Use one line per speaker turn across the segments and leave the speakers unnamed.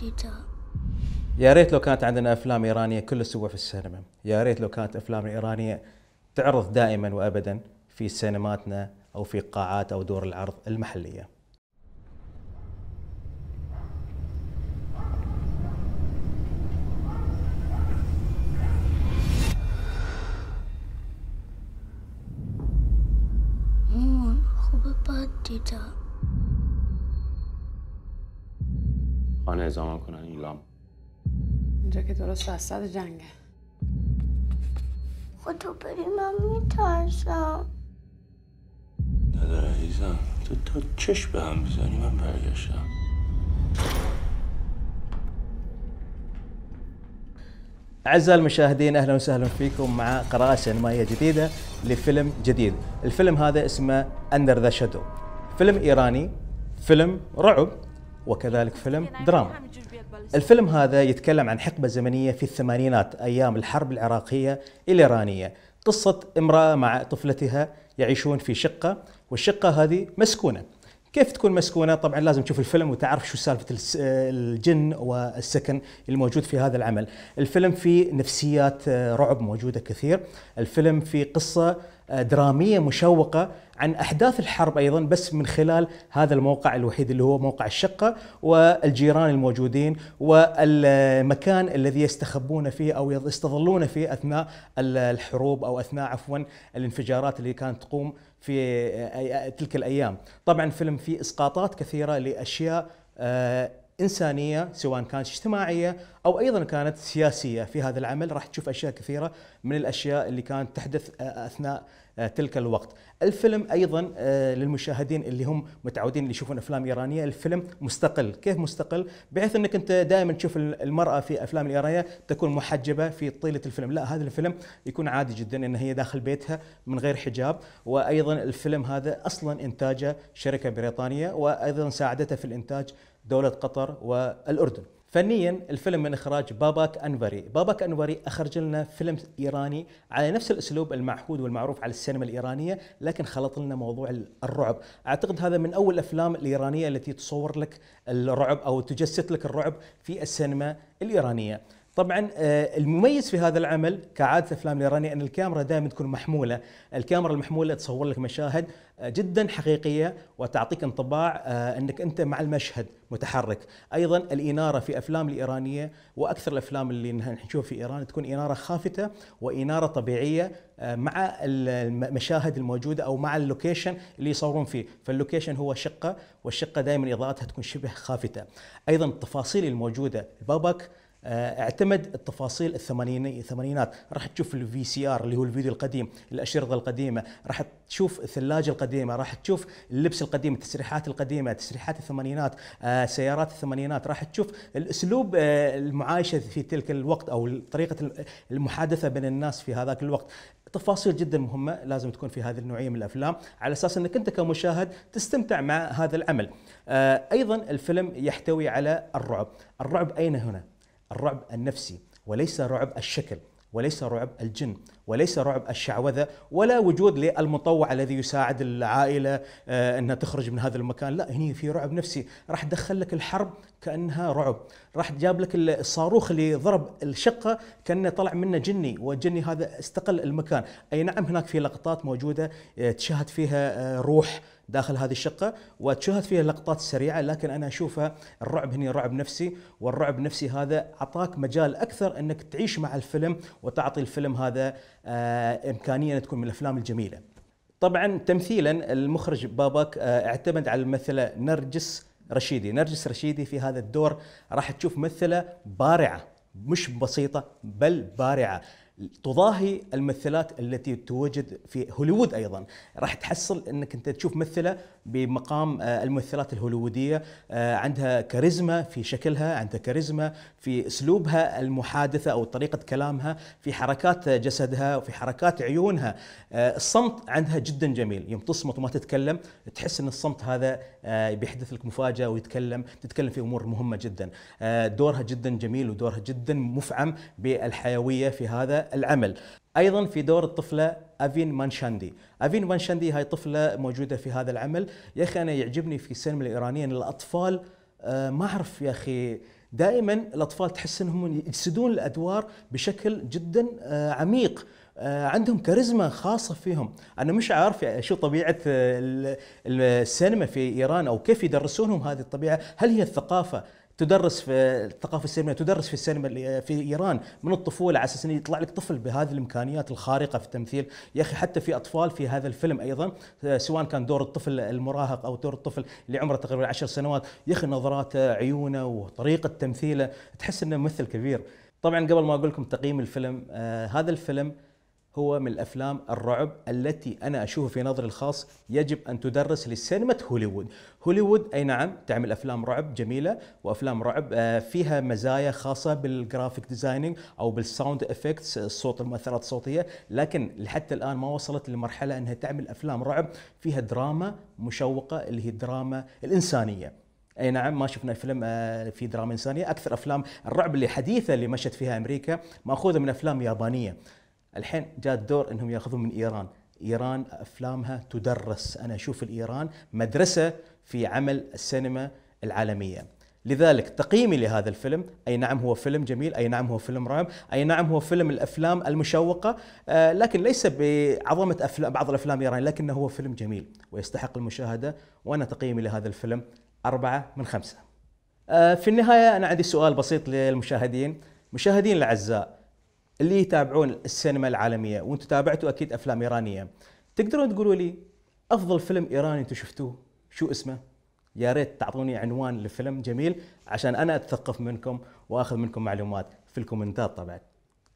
جديدة يا ريت لو كانت عندنا افلام ايرانيه كل اسبوع في السينما، يا ريت لو كانت افلام ايرانيه تعرض دائما وابدا في سينماتنا او في قاعات او دور العرض المحليه. ماما خانه زمان کنن این لام اینجا که درست وسط صد جنگه خودتو بری من میترسم نداره عزیزم تو تا چش به هم بزنی من برگشتم أعزائي المشاهدين أهلا وسهلا فيكم مع قراءة سينمائية جديدة لفيلم جديد الفيلم هذا اسمه أندر ذا شادو فيلم إيراني فيلم رعب وكذلك فيلم دراما الفيلم هذا يتكلم عن حقبة زمنية في الثمانينات أيام الحرب العراقية الإيرانية قصة امرأة مع طفلتها يعيشون في شقة والشقة هذه مسكونة كيف تكون مسكونه؟ طبعا لازم تشوف الفيلم وتعرف شو سالفه آه، الجن والسكن الموجود في هذا العمل. الفيلم فيه نفسيات آه، رعب موجوده كثير، الفيلم فيه قصه آه، دراميه مشوقه عن احداث الحرب ايضا بس من خلال هذا الموقع الوحيد اللي هو موقع الشقه والجيران الموجودين والمكان الذي يستخبون فيه او يستظلون فيه اثناء الحروب او اثناء عفوا الانفجارات اللي كانت تقوم في آه، آه، تلك الايام طبعا فيلم فيه اسقاطات كثيره لاشياء آه، انسانيه سواء كانت اجتماعيه او ايضا كانت سياسيه في هذا العمل راح تشوف اشياء كثيره من الاشياء اللي كانت تحدث آه، اثناء آه، تلك الوقت. الفيلم ايضا آه، للمشاهدين اللي هم متعودين اللي يشوفون افلام ايرانيه، الفيلم مستقل، كيف مستقل؟ بحيث انك انت دائما تشوف المراه في افلام الايرانيه تكون محجبه في طيله الفيلم، لا هذا الفيلم يكون عادي جدا ان هي داخل بيتها من غير حجاب، وايضا الفيلم هذا اصلا انتاجه شركه بريطانيه وايضا ساعدته في الانتاج دولة قطر والأردن فنيا الفيلم من اخراج باباك انفري، باباك انفري اخرج لنا فيلم ايراني على نفس الاسلوب المعهود والمعروف على السينما الايرانيه، لكن خلط لنا موضوع الرعب، اعتقد هذا من اول الافلام الايرانيه التي تصور لك الرعب او تجسد لك الرعب في السينما الايرانيه. طبعا آه، المميز في هذا العمل كعاده افلام الإيرانية ان الكاميرا دائما تكون محموله، الكاميرا المحموله تصور لك مشاهد آه، جدا حقيقيه وتعطيك انطباع آه، انك انت مع المشهد متحرك، ايضا الاناره في افلام الايرانيه واكثر الافلام اللي نشوفها في ايران تكون اناره خافته واناره طبيعيه مع المشاهد الموجوده او مع اللوكيشن اللي يصورون فيه، فاللوكيشن هو شقه والشقه دائما اضاءتها تكون شبه خافته. ايضا التفاصيل الموجوده باباك آه، اعتمد التفاصيل الثمانيني الثمانينات راح تشوف الفي سي ار اللي هو الفيديو القديم الاشرطه القديمه راح تشوف الثلاجه القديمه راح تشوف اللبس القديم التسريحات القديمه تسريحات الثمانينات آه، سيارات الثمانينات راح تشوف الاسلوب آه، المعايشه في تلك الوقت او طريقه المحادثه بين الناس في هذاك الوقت تفاصيل جدا مهمة لازم تكون في هذه النوعية من الأفلام على أساس أنك أنت كمشاهد تستمتع مع هذا العمل أيضا الفيلم يحتوي على الرعب الرعب أين هنا؟ الرعب النفسي وليس رعب الشكل وليس رعب الجن وليس رعب الشعوذة ولا وجود للمطوع الذي يساعد العائلة آه، أنها تخرج من هذا المكان لا هنا في رعب نفسي راح دخل لك الحرب كأنها رعب راح جاب لك الصاروخ اللي ضرب الشقة كأنه طلع منه جني والجني هذا استقل المكان أي نعم هناك في لقطات موجودة آه، تشاهد فيها آه، روح داخل هذه الشقه وتشاهد فيها اللقطات السريعه لكن انا اشوفها الرعب هنا رعب نفسي والرعب النفسي هذا اعطاك مجال اكثر انك تعيش مع الفيلم وتعطي الفيلم هذا آه، امكانيه تكون من الافلام الجميله. طبعا تمثيلا المخرج باباك آه، اعتمد على الممثله نرجس رشيدي، نرجس رشيدي في هذا الدور راح تشوف ممثله بارعه مش بسيطه بل بارعه. تضاهي الممثلات التي توجد في هوليوود ايضا راح تحصل انك انت تشوف ممثله بمقام آه، الممثلات الهوليووديه آه، عندها كاريزما في شكلها عندها كاريزما في اسلوبها المحادثه او طريقه كلامها في حركات جسدها وفي حركات عيونها آه، الصمت عندها جدا جميل يوم تصمت وما تتكلم تحس ان الصمت هذا بيحدث لك مفاجاه ويتكلم تتكلم في امور مهمه جدا دورها جدا جميل ودورها جدا مفعم بالحيويه في هذا العمل ايضا في دور الطفله افين مانشاندي افين مانشاندي هاي طفله موجوده في هذا العمل يا اخي انا يعجبني في السينما الايرانيه ان الاطفال آه، ما اعرف يا اخي دائما الاطفال تحس انهم يجسدون الادوار بشكل جدا آه، عميق آه، عندهم كاريزما خاصة فيهم أنا مش عارف شو طبيعة السينما في إيران أو كيف يدرسونهم هذه الطبيعة هل هي الثقافة تدرس في الثقافه السينمائيه تدرس في السينما في ايران من الطفوله على اساس انه يطلع لك طفل بهذه الامكانيات الخارقه في التمثيل يا اخي حتى في اطفال في هذا الفيلم ايضا سواء كان دور الطفل المراهق او دور الطفل اللي عمره تقريبا عشر سنوات يا اخي نظراته عيونه وطريقه تمثيله تحس انه ممثل كبير طبعا قبل ما اقول لكم تقييم الفيلم آه هذا الفيلم هو من الافلام الرعب التي انا اشوفه في نظري الخاص يجب ان تدرس لسينما هوليوود، هوليوود اي نعم تعمل افلام رعب جميله وافلام رعب آه، فيها مزايا خاصه بالجرافيك ديزايننج او بالساوند افكتس الصوت المؤثرات الصوتيه، لكن حتى الان ما وصلت لمرحله انها تعمل افلام رعب فيها دراما مشوقه اللي هي الدراما الانسانيه. اي نعم ما شفنا فيلم آه، في دراما انسانيه، اكثر افلام الرعب اللي حديثه اللي مشت فيها امريكا ماخوذه من افلام يابانيه، الحين جاء الدور انهم ياخذون من ايران ايران افلامها تدرس انا اشوف الايران مدرسه في عمل السينما العالميه لذلك تقييمي لهذا الفيلم اي نعم هو فيلم جميل اي نعم هو فيلم رعب اي نعم هو فيلم الافلام المشوقه آه لكن ليس بعظمه افلام بعض الافلام الايرانيه لكنه هو فيلم جميل ويستحق المشاهده وانا تقييمي لهذا الفيلم أربعة من خمسة آه في النهايه انا عندي سؤال بسيط للمشاهدين مشاهدين الاعزاء اللي يتابعون السينما العالميه وانتم تابعتوا اكيد افلام ايرانيه تقدرون تقولوا لي افضل فيلم ايراني انتم شفتوه شو اسمه يا ريت تعطوني عنوان لفيلم جميل عشان انا اتثقف منكم واخذ منكم معلومات في الكومنتات طبعا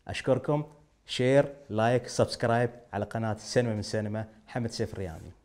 اشكركم شير لايك سبسكرايب على قناه سينما من سينما حمد سيف ريامي